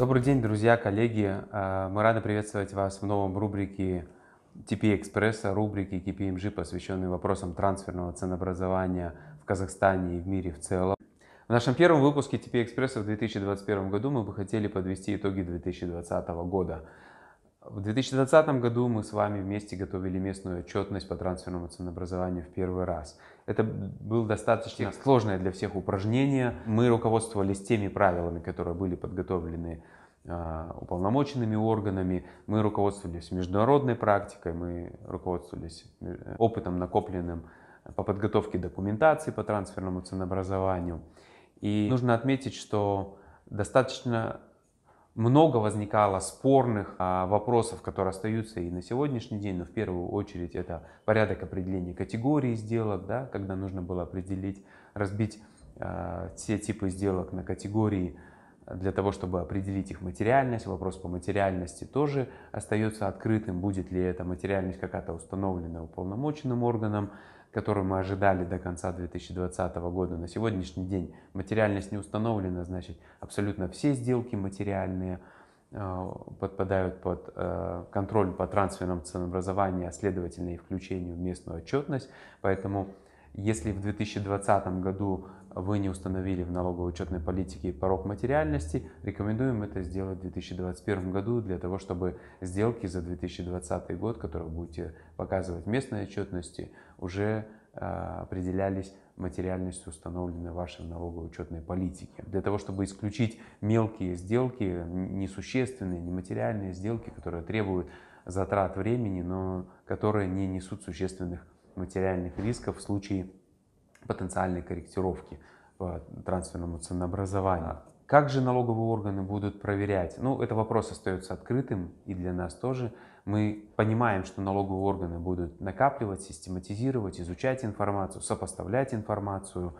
Добрый день, друзья, коллеги. Э, мы рады приветствовать вас в новом рубрике TP Экспресса, рубрике KPMG, посвященной вопросам трансферного ценообразования в Казахстане и в мире в целом. В нашем первом выпуске TP Экспресса в 2021 году мы бы хотели подвести итоги 2020 года. В 2020 году мы с вами вместе готовили местную отчетность по трансферному ценообразованию в первый раз. Это было достаточно сложное для всех упражнение. Мы руководствовались теми правилами, которые были подготовлены а, уполномоченными органами, мы руководствовались международной практикой, мы руководствовались э, опытом, накопленным по подготовке документации по трансферному ценообразованию. И нужно отметить, что достаточно много возникало спорных а, вопросов, которые остаются и на сегодняшний день, но в первую очередь это порядок определения категории сделок, да, когда нужно было определить, разбить а, все типы сделок на категории а, для того, чтобы определить их материальность. Вопрос по материальности тоже остается открытым, будет ли эта материальность какая-то установлена уполномоченным органом, которую мы ожидали до конца 2020 года. На сегодняшний день материальность не установлена, значит, абсолютно все сделки материальные э, подпадают под э, контроль по трансферам ценообразованию, а следовательно и включению в местную отчетность. Поэтому если в 2020 году вы не установили в налогоучетной политике порог материальности, рекомендуем это сделать в 2021 году для того, чтобы сделки за 2020 год, которые будете показывать в местной отчетности, уже э, определялись материальностью, установленной вашей налогоучетной политике. Для того, чтобы исключить мелкие сделки, несущественные, нематериальные сделки, которые требуют затрат времени, но которые не несут существенных материальных рисков в случае потенциальной корректировки по э, трансферному ценообразованию. Как же налоговые органы будут проверять? Ну, это вопрос остается открытым и для нас тоже. Мы понимаем, что налоговые органы будут накапливать, систематизировать, изучать информацию, сопоставлять информацию,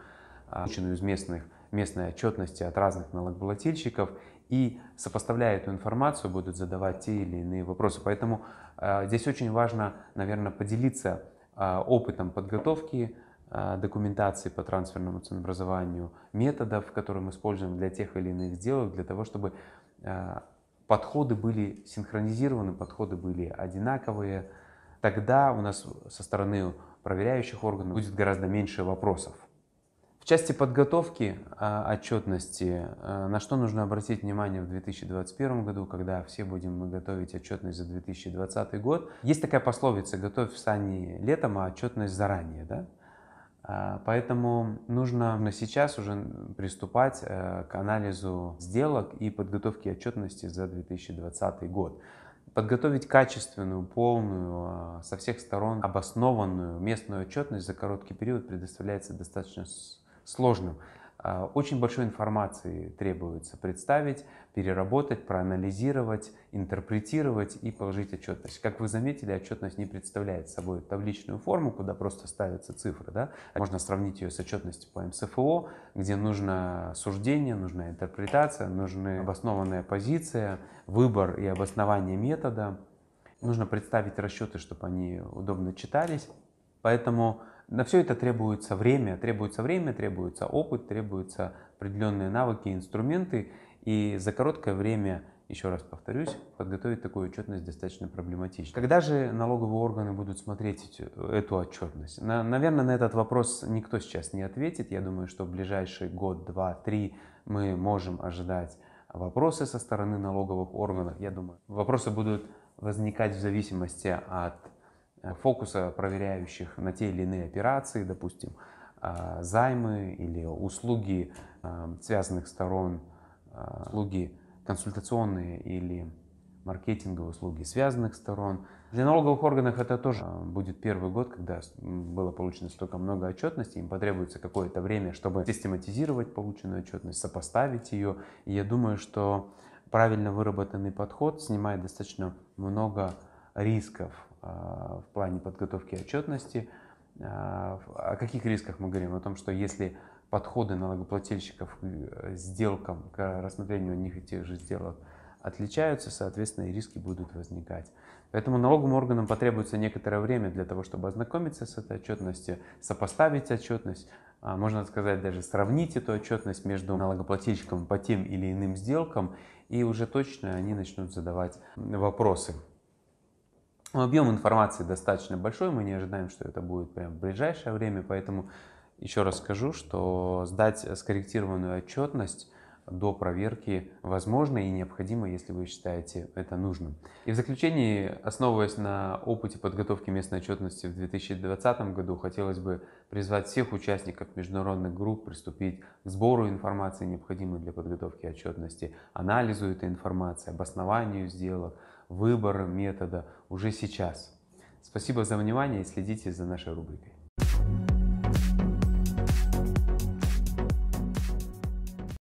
э, полученную из местных, местной отчетности от разных налогоплательщиков, и сопоставляя эту информацию, будут задавать те или иные вопросы. Поэтому э, здесь очень важно, наверное, поделиться а, опытом подготовки а, документации по трансферному ценообразованию, методов, которые мы используем для тех или иных сделок, для того, чтобы а, подходы были синхронизированы, подходы были одинаковые, тогда у нас со стороны проверяющих органов будет гораздо меньше вопросов части подготовки а, отчетности, а, на что нужно обратить внимание в 2021 году, когда все будем мы готовить отчетность за 2020 год, есть такая пословица «Готовь сани летом, а отчетность заранее». Да? А, поэтому нужно на сейчас уже приступать э, к анализу сделок и подготовке отчетности за 2020 год. Подготовить качественную, полную, со всех сторон обоснованную местную отчетность за короткий период предоставляется достаточно сложным. А, очень большой информации требуется представить, переработать, проанализировать, интерпретировать и положить отчетность. Как вы заметили, отчетность не представляет собой табличную форму, куда просто ставятся цифры. Да? Можно сравнить ее с отчетностью по МСФО, где нужно суждение, нужна интерпретация, нужны обоснованная позиция, выбор и обоснование метода. Нужно представить расчеты, чтобы они удобно читались. Поэтому на все это требуется время, требуется время, требуется опыт, требуются определенные навыки, инструменты. И за короткое время, еще раз повторюсь, подготовить такую отчетность достаточно проблематично. Когда же налоговые органы будут смотреть э, эту отчетность? На, наверное, на этот вопрос никто сейчас не ответит. Я думаю, что в ближайший год, два, три мы можем ожидать вопросы со стороны налоговых органов. Я думаю, вопросы будут возникать в зависимости от Э, фокуса проверяющих на те или иные операции, допустим, э, займы или услуги э, связанных сторон, услуги консультационные или маркетинговые услуги связанных сторон. Для налоговых органов это тоже будет первый год, когда было получено столько много отчетности, им потребуется какое-то время, чтобы систематизировать полученную отчетность, сопоставить ее. И я думаю, что правильно выработанный подход снимает достаточно много рисков Э, в плане подготовки отчетности. Э, о каких рисках мы говорим? О том, что если подходы налогоплательщиков к э, сделкам, к рассмотрению одних и тех же сделок отличаются, соответственно, и риски будут возникать. Поэтому налоговым органам потребуется некоторое время для того, чтобы ознакомиться с этой отчетностью, сопоставить отчетность, а, можно сказать, даже сравнить эту отчетность между налогоплательщиком по тем или иным сделкам, и уже точно они начнут задавать вопросы ну, объем информации достаточно большой, мы не ожидаем, что это будет прямо в ближайшее время, поэтому еще раз скажу, что сдать скорректированную отчетность до проверки возможно и необходимо, если вы считаете это нужным. И в заключении, основываясь на опыте подготовки местной отчетности в 2020 году, хотелось бы призвать всех участников международных групп приступить к сбору информации, необходимой для подготовки отчетности, анализу этой информации, обоснованию сделок – выбора метода уже сейчас. Спасибо за внимание и следите за нашей рубрикой.